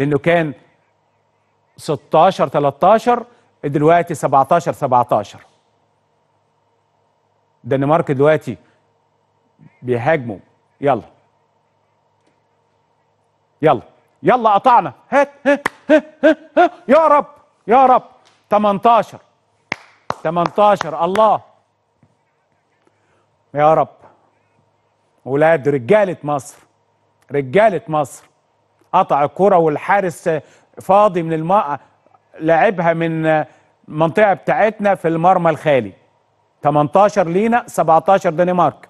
لانه كان 16 13 دلوقتي 17 17 الدنمارك دلوقتي بيهاجموا يلا يلا يلا قطعنا هات ها ها ها يا رب يا رب 18 18 الله يا رب ولاد رجاله مصر رجاله مصر قطع الكرة والحارس فاضي من الماء لعبها من المنطقة بتاعتنا في المرمى الخالي 18 لينا 17 دنمارك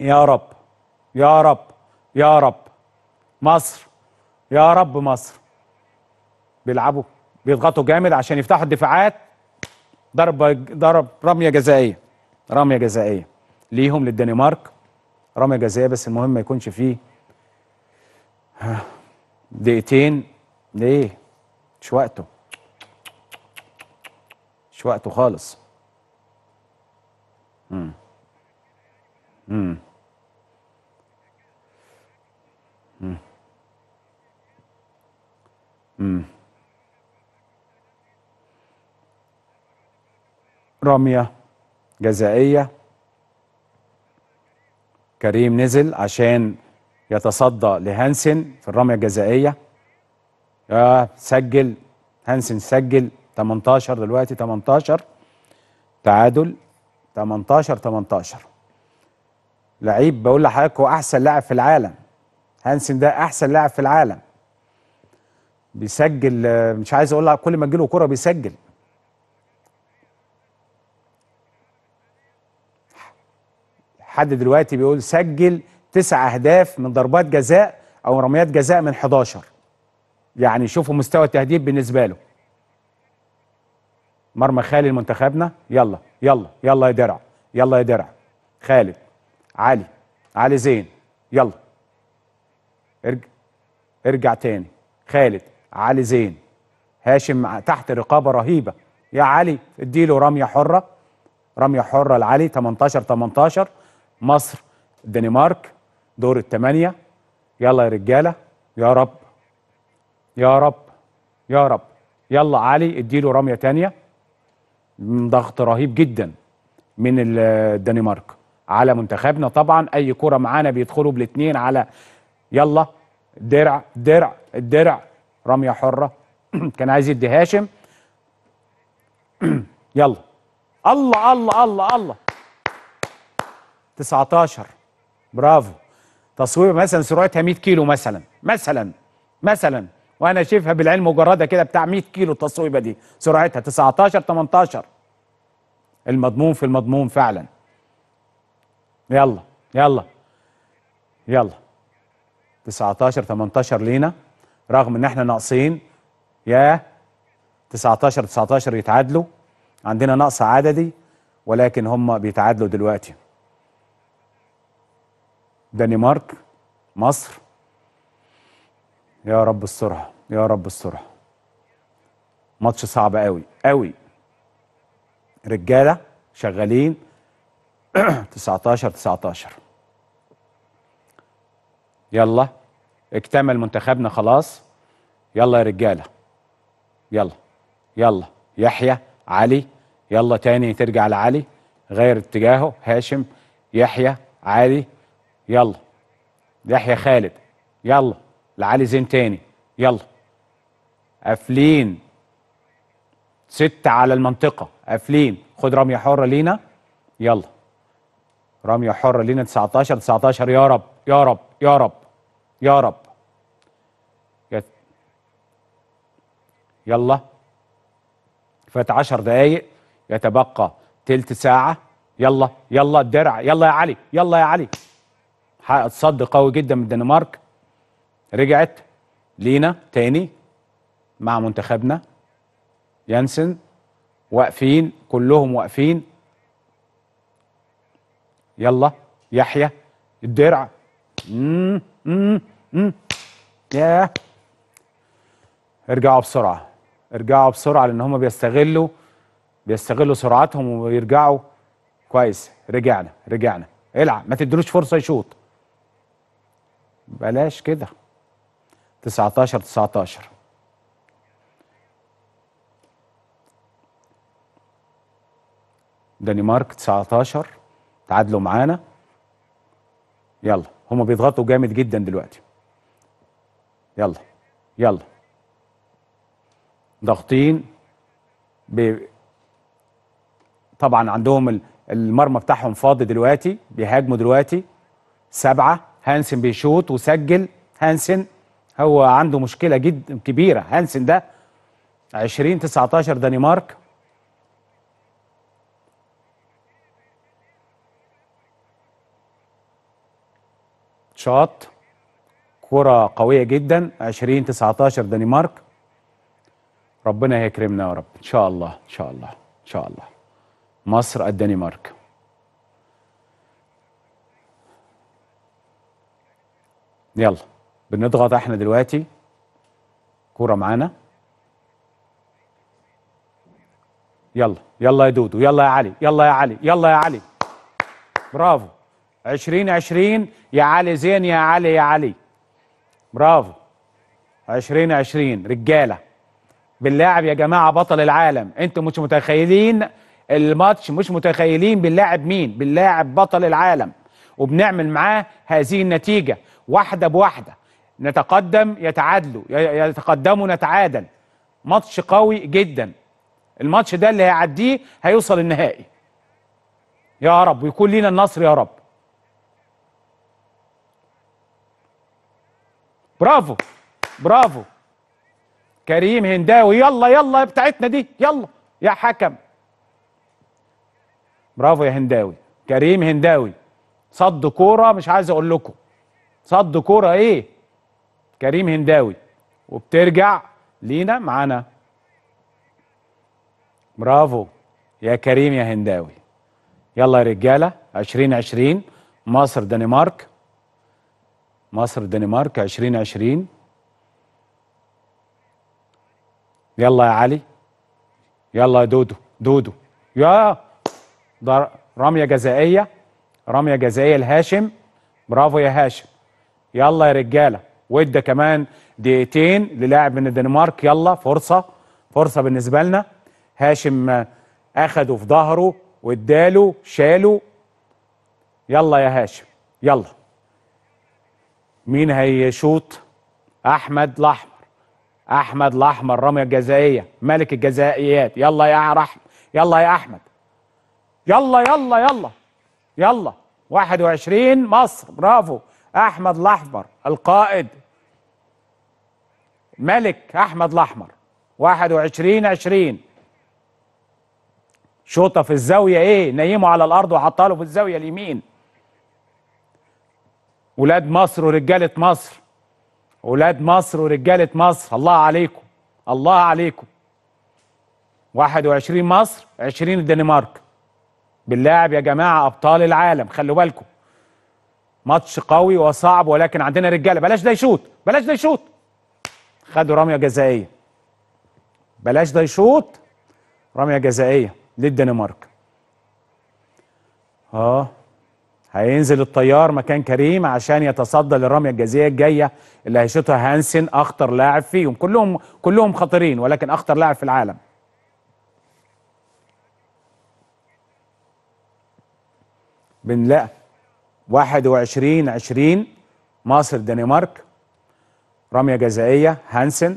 يا رب يا رب يا رب مصر يا رب مصر بيلعبوا بيضغطوا جامد عشان يفتحوا الدفاعات ضرب ضرب رميه جزائيه رميه جزائيه ليهم للدنمارك رميه جزائيه بس المهم ما يكونش فيه ها دقيقتين ليه مش وقته مش وقته خالص امم امم امم رميه جزائيه كريم نزل عشان يتصدى لهانسن في الرمية الجزائية سجل هانسن سجل 18 دلوقتي 18 تعادل 18 18 لعيب بقول لحضرتك هو احسن لاعب في العالم هانسن ده احسن لاعب في العالم بيسجل مش عايز اقول لك كل ما تجيله كرة بيسجل لحد دلوقتي بيقول سجل تسع اهداف من ضربات جزاء او رميات جزاء من 11 يعني شوفوا مستوى التهديد بالنسبه له مرمى خالي لمنتخبنا يلا يلا يلا يا درع يلا يا درع خالد علي علي زين يلا ارجع ارجع تاني خالد علي زين هاشم تحت رقابه رهيبه يا علي اديله رميه حره رميه حره لعلي 18 18 مصر الدنمارك دور الثمانية يلا يا رجالة يا رب يا رب يا رب يلا علي اديله رمية تانية ضغط رهيب جدا من الدنمارك على منتخبنا طبعا اي كرة معانا بيدخلوا بالاثنين على يلا درع درع الدرع رمية حرة كان عايز يدي هاشم يلا الله الله الله الله 19 برافو تصوير مثلا سرعتها 100 كيلو مثلا مثلا مثلا وانا شايفها بالعلم مجرده كده بتاع 100 كيلو التصويبه دي سرعتها 19 18 المضمون في المضمون فعلا يلا يلا يلا 19 18 لينا رغم ان احنا ناقصين يا 19 19 يتعادلوا عندنا نقص عددي ولكن هم بيتعادلوا دلوقتي دنمارك مصر يا رب السرعه يا رب السرعه ماتش صعب قوي قوي رجاله شغالين 19 19 يلا اكتمل منتخبنا خلاص يلا يا رجاله يلا يلا يحيى علي يلا تاني ترجع لعلي غير اتجاهه هاشم يحيى علي يلا يحيى خالد يلا لعلي زين تاني يلا قافلين ست على المنطقة قافلين خد رمية حرة لينا يلا رمية حرة لينا 19 19 يا رب يا رب يا رب يا رب يلا فات 10 دقايق يتبقى تلت ساعة يلا يلا الدرع يلا يا علي يلا يا علي حققت صد قوي جدا من الدنمارك رجعت لينا تاني مع منتخبنا يانسن واقفين كلهم واقفين يلا يحيى الدرع مم مم مم ياه ارجعوا بسرعه ارجعوا بسرعه لان هم بيستغلوا بيستغلوا سرعتهم ويرجعوا كويس رجعنا رجعنا العب ما تدلوش فرصه يشوط بلاش كده 19 19 دنمارك 19 تعادلوا معانا يلا هما بيضغطوا جامد جدا دلوقتي يلا يلا ضاغطين ب... طبعا عندهم المرمى بتاعهم فاضي دلوقتي بيهاجموا دلوقتي سبعه هانسن بيشوط وسجل هانسن هو عنده مشكله جدا كبيره هانسن ده 20 19 دنمارك شاط كرة قوية جدا 20 19 دنمارك ربنا يكرمنا يا رب إن شاء الله إن شاء الله إن شاء الله مصر الدنمارك يلا بنضغط احنا دلوقتي كوره معانا يلا يلا يا دودو يلا يا علي يلا يا علي يلا يا علي برافو عشرين عشرين يا علي زين يا علي يا علي برافو عشرين عشرين رجاله باللاعب يا جماعه بطل العالم انتم مش متخيلين الماتش مش متخيلين باللاعب مين باللاعب بطل العالم وبنعمل معاه هذه النتيجه واحده بواحده نتقدم يتعادلوا يتقدموا نتعادل ماتش قوي جدا الماتش ده اللي هيعديه هيوصل النهائي يا رب ويكون لينا النصر يا رب برافو برافو كريم هنداوي يلا يلا بتاعتنا دي يلا يا حكم برافو يا هنداوي كريم هنداوي صد كوره مش عايز اقول لكم صد كوره ايه كريم هنداوي وبترجع لينا معانا برافو يا كريم يا هنداوي يلا يا رجاله 2020 مصر دنمارك مصر دنمارك 2020 يلا يا علي يلا يا دودو دودو يا رميه جزائيه رميه جزائيه لهاشم برافو يا هاشم يلا يا رجاله وادى كمان دقيقتين للاعب من الدنمارك يلا فرصه فرصه بالنسبه لنا هاشم اخده في ظهره واداله شاله يلا يا هاشم يلا مين هيشوط احمد الاحمر احمد الاحمر رميه جزائيه ملك الجزائيات يلا يا رحم يلا يا احمد يلا يلا يلا يلا 21 مصر برافو احمد الاحمر القائد ملك احمد الاحمر 21 20 شوطه في الزاويه ايه نيمه على الارض وحطها له في الزاويه اليمين ولاد مصر ورجاله مصر ولاد مصر ورجاله مصر الله عليكم الله عليكم 21 مصر 20 الدنمارك باللاعب يا جماعه ابطال العالم خلوا بالكم ماتش قوي وصعب ولكن عندنا رجاله بلاش ده يشوط بلاش ده يشوط خدوا رميه جزائيه بلاش ده يشوط رميه جزائيه للدنمارك اه هينزل الطيار مكان كريم عشان يتصدى للرميه الجزائيه الجايه اللي هيشوطها هانسن اخطر لاعب فيهم كلهم كلهم خطيرين ولكن اخطر لاعب في العالم بنلاقي 21 20 مصر الدنمارك رمية جزائية هانسن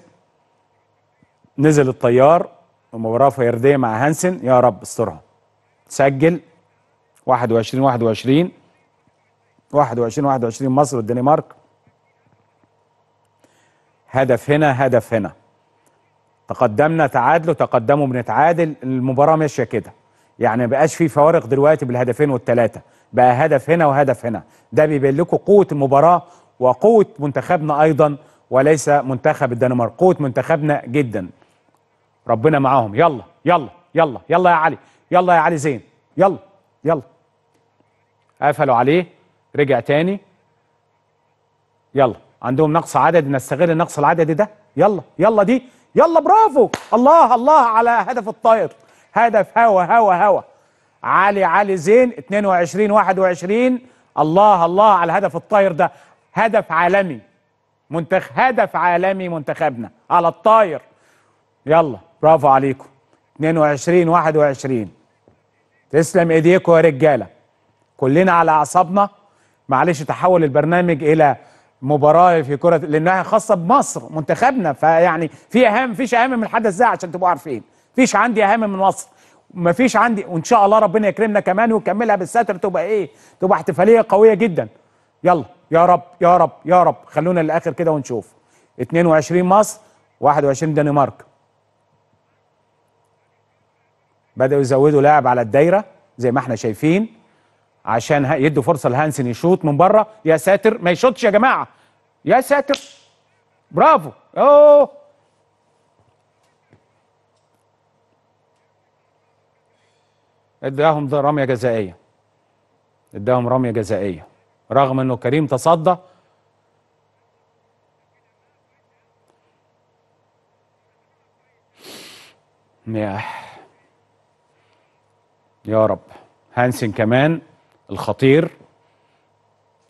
نزل الطيار مباراة فيردية مع هانسن يا رب استرها سجل 21 21 21 21 مصر والدنمارك هدف هنا هدف هنا تقدمنا تعادلوا تقدموا بنتعادل المباراة ماشية كده يعني ما بقاش في فوارق دلوقتي بالهدفين والثلاثة بقى هدف هنا وهدف هنا ده بيبين لكم قوه المباراه وقوه منتخبنا ايضا وليس منتخب الدنمارك قوه منتخبنا جدا ربنا معاهم يلا يلا يلا يلا يا علي يلا يا علي زين يلا يلا قفلوا عليه رجع تاني يلا عندهم نقص عدد نستغل النقص العددي ده يلا يلا دي يلا برافو الله الله على هدف الطائر هدف هوا هوا هوا علي علي زين 22 21 الله الله على الهدف الطاير ده هدف عالمي منتخ هدف عالمي منتخبنا على الطاير يلا برافو عليكم 22 21 تسلم ايديكم يا رجاله كلنا على اعصابنا معلش تحول البرنامج الى مباراه في كره لانها خاصه بمصر منتخبنا فيعني في اهم فيش اهم من الحدث ده عشان تبقوا عارفين فيش عندي اهم من مصر فيش عندي وان شاء الله ربنا يكرمنا كمان ونكملها بالستر تبقى ايه تبقى احتفاليه قويه جدا يلا يا رب يا رب يا رب خلونا للاخر كده ونشوف 22 مصر 21 دنمارك بداوا يزودوا لاعب على الدايره زي ما احنا شايفين عشان يدوا فرصه لهانسن يشوط من بره يا ساتر ما يشوطش يا جماعه يا ساتر برافو اوه اداهم رميه جزائيه اداهم رميه جزائيه رغم انه كريم تصدى يا يا رب هانسن كمان الخطير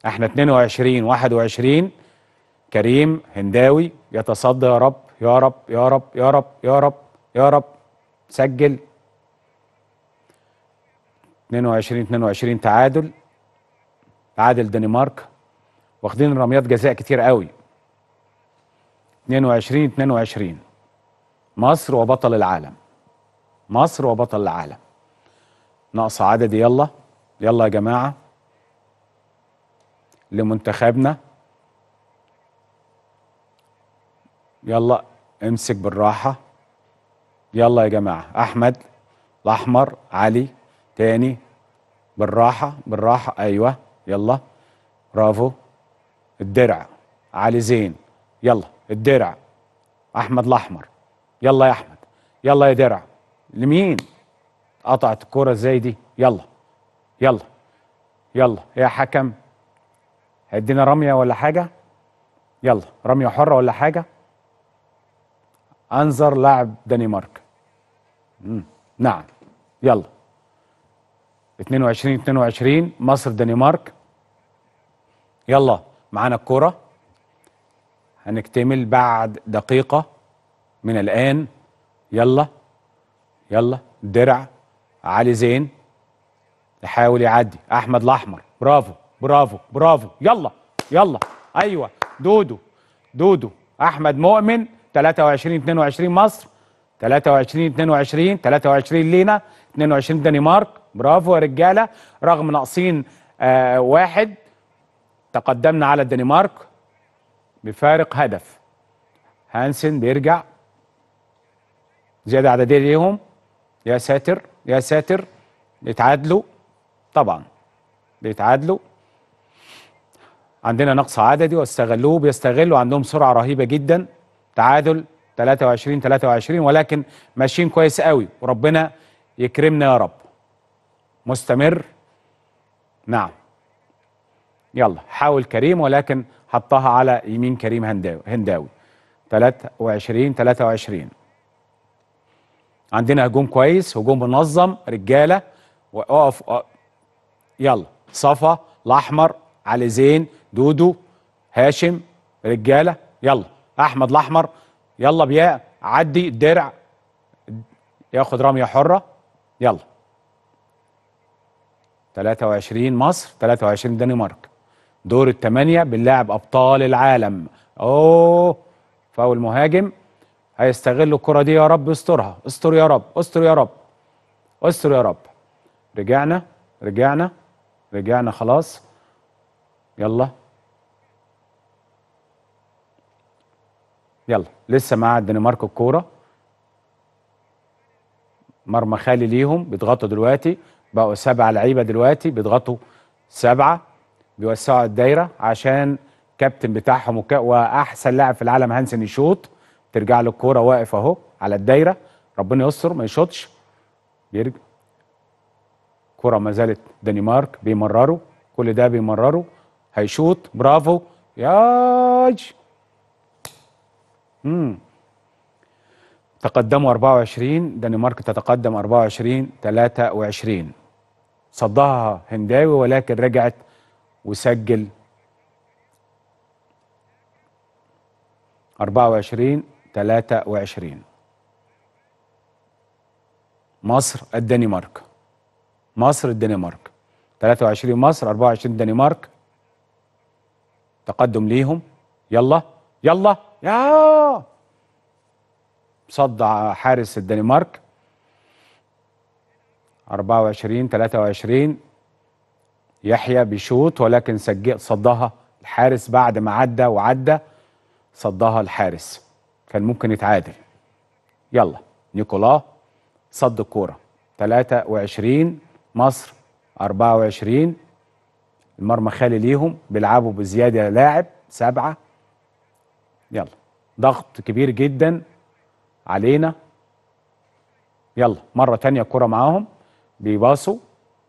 احنا 22 21 كريم هنداوي يتصدى يا رب يا رب يا رب يا رب يا رب يا رب سجل 22 22 تعادل تعادل دنمارك واخدين رميات جزاء كتير قوي 22 22 مصر وبطل العالم مصر وبطل العالم ناقص عدد يلا يلا يا جماعه لمنتخبنا يلا امسك بالراحه يلا يا جماعه احمد الاحمر علي تاني بالراحة بالراحة أيوه يلا برافو الدرع علي زين يلا الدرع أحمد الأحمر يلا يا أحمد يلا يا درع لمين قطعت الكرة ازاي دي يلا يلا يلا يا حكم هيدينا رمية ولا حاجة يلا رمية حرة ولا حاجة أنظر لاعب دنمارك نعم يلا 22 22 مصر دنمارك يلا معانا الكوره هنكتمل بعد دقيقه من الان يلا يلا درع علي زين يحاول يعدي احمد الاحمر برافو برافو برافو يلا يلا ايوه دودو دودو احمد مؤمن 23 22 مصر 23 22 23 لينا 22 دنمارك برافو يا رجاله رغم ناقصين آه واحد تقدمنا على الدنمارك بفارق هدف هانسن بيرجع زياده عدديه ليهم يا ساتر يا ساتر يتعادلوا طبعا بيتعادلوا عندنا نقص عددي واستغلوه بيستغلوا عندهم سرعه رهيبه جدا تعادل 23 23 ولكن ماشيين كويس قوي وربنا يكرمنا يا رب مستمر نعم يلا حاول كريم ولكن حطها على يمين كريم هنداوي هنداوي 23 23 عندنا هجوم كويس هجوم منظم رجاله واقف آه. يلا صفا الاحمر علي زين دودو هاشم رجاله يلا احمد الاحمر يلا بيا عدي الدرع ياخد رميه حره يلا 23 مصر 23 دنمارك دور الثمانيه بنلاعب ابطال العالم اوه فاول مهاجم هيستغل الكره دي يا رب استرها استر يا رب استر يا رب استر يا رب رجعنا رجعنا رجعنا خلاص يلا يلا لسه مع الدنمارك الكوره مرمى خالي ليهم بيضغطوا دلوقتي بقوا سبع لعيبه دلوقتي بيضغطوا سبعه بيوسعوا الدايره عشان كابتن بتاعهم واحسن لاعب في العالم هانسن يشوط ترجع له الكوره واقف اهو على الدايره ربنا يستر ما يشوطش بيرجع كره ما زالت دنمارك بيمرروا كل ده بيمرروا هيشوط برافو ياج امم تقدموا 24 دنمارك تتقدم 24 23 صدها هنداوي ولكن رجعت وسجل 24 23 مصر الدنمارك مصر الدنمارك 23 مصر 24 دنمارك تقدم ليهم يلا يلا يا صد حارس الدنمارك 24 23 يحيى بيشوط ولكن سجل صدها الحارس بعد ما عدى وعدى صدها الحارس كان ممكن يتعادل يلا نيكولا صد الكوره 23 مصر 24 المرمى خالي ليهم بيلعبوا بزياده لاعب سبعه يلا ضغط كبير جدا علينا يلا مرة تانية كرة معاهم بيباصوا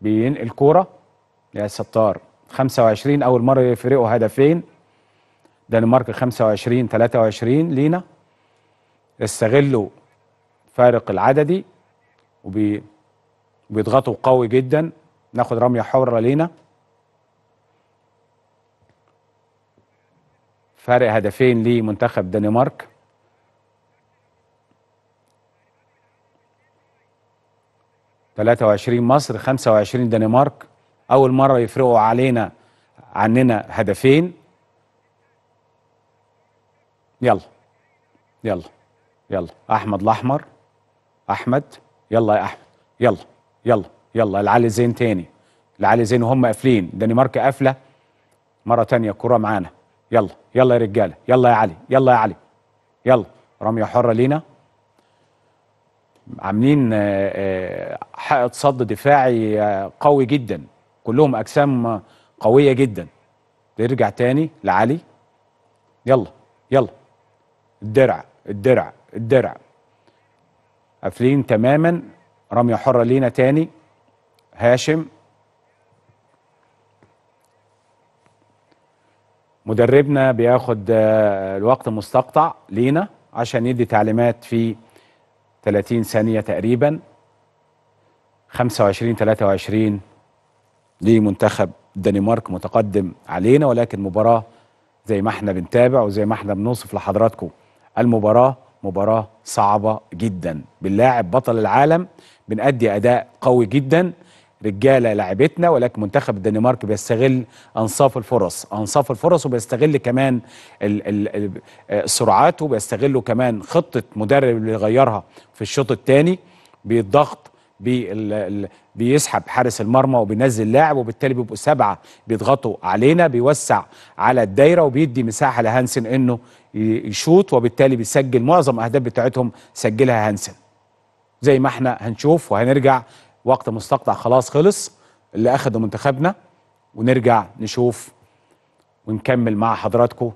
بينقل كورة يا ستار 25 أول مرة يفرقوا هدفين دنمارك 25 23 لينا استغلوا فارق العددي وبيضغطوا قوي جدا ناخد رمية حرة لينا فارق هدفين لمنتخب دنمارك 23 مصر 25 دنمارك اول مره يفرقوا علينا عننا هدفين يلا يلا يلا احمد الاحمر احمد يلا يا احمد يلا يلا يلا العلي زين تاني العلي زين وهم قافلين دنمارك قافله مره تانية كرة معانا يلا يلا يا رجاله يلا يا علي يلا يا علي يلا رميه حره لينا عاملين آه، آه، حائط صد دفاعي قوي جدا كلهم اجسام قويه جدا نرجع تاني لعلي يلا يلا الدرع الدرع الدرع قافلين تماما رمية حرة لينا تاني هاشم مدربنا بياخد آه، الوقت مستقطع لينا عشان يدي تعليمات في 30 ثانية تقريبا 25 23 لمنتخب الدنمارك متقدم علينا ولكن مباراه زي ما احنا بنتابع وزي ما احنا بنوصف لحضراتكم المباراه مباراه صعبه جدا بنلاعب بطل العالم بنأدي اداء قوي جدا رجاله لعبتنا ولكن منتخب الدنمارك بيستغل انصاف الفرص انصاف الفرص وبيستغل كمان السرعات آه، وبيستغلوا كمان خطه مدرب اللي غيرها في الشوط الثاني بالضغط بيسحب حارس المرمى وبينزل لاعب وبالتالي بيبقوا سبعه بيضغطوا علينا بيوسع على الدايره وبيدي مساحه لهانسن انه يشوط وبالتالي بيسجل معظم اهداف بتاعتهم سجلها هانسن زي ما احنا هنشوف وهنرجع وقت مستقطع خلاص خلص اللي اخده منتخبنا ونرجع نشوف ونكمل مع حضراتكم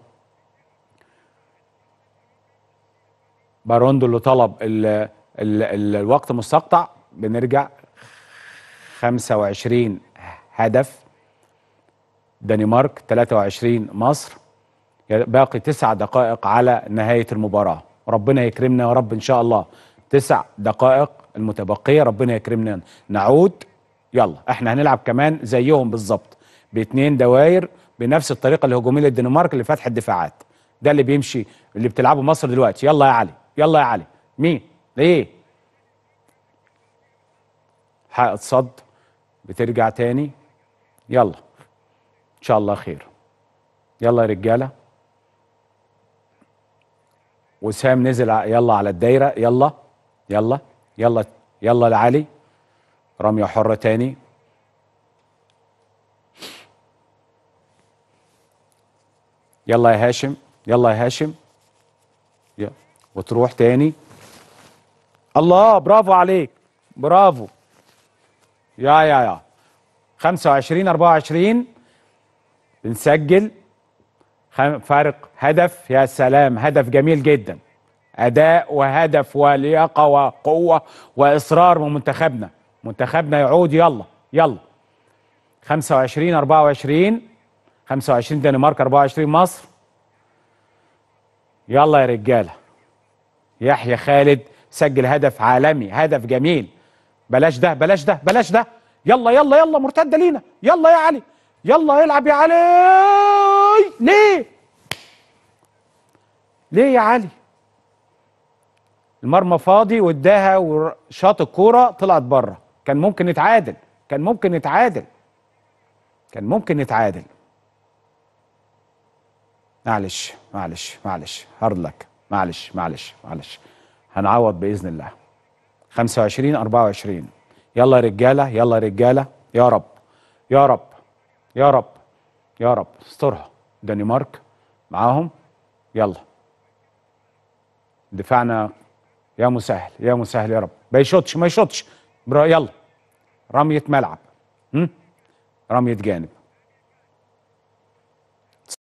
باروندو اللي طلب الـ الـ الـ الوقت مستقطع بنرجع 25 هدف دنمارك 23 مصر باقي تسع دقائق على نهاية المباراة ربنا يكرمنا يا رب إن شاء الله تسع دقائق المتبقية ربنا يكرمنا نعود يلا احنا هنلعب كمان زيهم بالظبط باتنين دواير بنفس الطريقة الهجومية للدنمارك اللي فتح الدفاعات ده اللي بيمشي اللي بتلعبه مصر دلوقتي يلا يا علي يلا يا علي مين ليه حائط صد بترجع تاني يلا ان شاء الله خير يلا يا رجاله وسام نزل يلا على الدايره يلا يلا يلا يلا لعلي رميه حره تاني يلا يا هاشم يلا يا هاشم وتروح تاني الله برافو عليك برافو يا يا يا 25 24 بنسجل فارق هدف يا سلام هدف جميل جدا اداء وهدف ولياقه وقوه واصرار من منتخبنا منتخبنا يعود يلا يلا 25 24 25 دنمارك 24 مصر يلا يا رجاله يحيى خالد سجل هدف عالمي هدف جميل بلاش ده بلاش ده بلاش ده يلا يلا يلا مرتده لينا يلا يا علي يلا العب يا علي ليه ليه يا علي المرمى فاضي واداها وشاط الكوره طلعت بره كان ممكن نتعادل كان ممكن نتعادل كان ممكن نتعادل معلش معلش معلش هارد لك معلش معلش معلش هنعوض باذن الله 25 24 يلا يا رجاله يلا يا رجاله يا رب يا رب يا رب يا رب استرها دنمارك معاهم يلا دفاعنا يا مسهل يا مسهل يا رب ما يشوطش ما يشوطش يلا رميه ملعب رميه جانب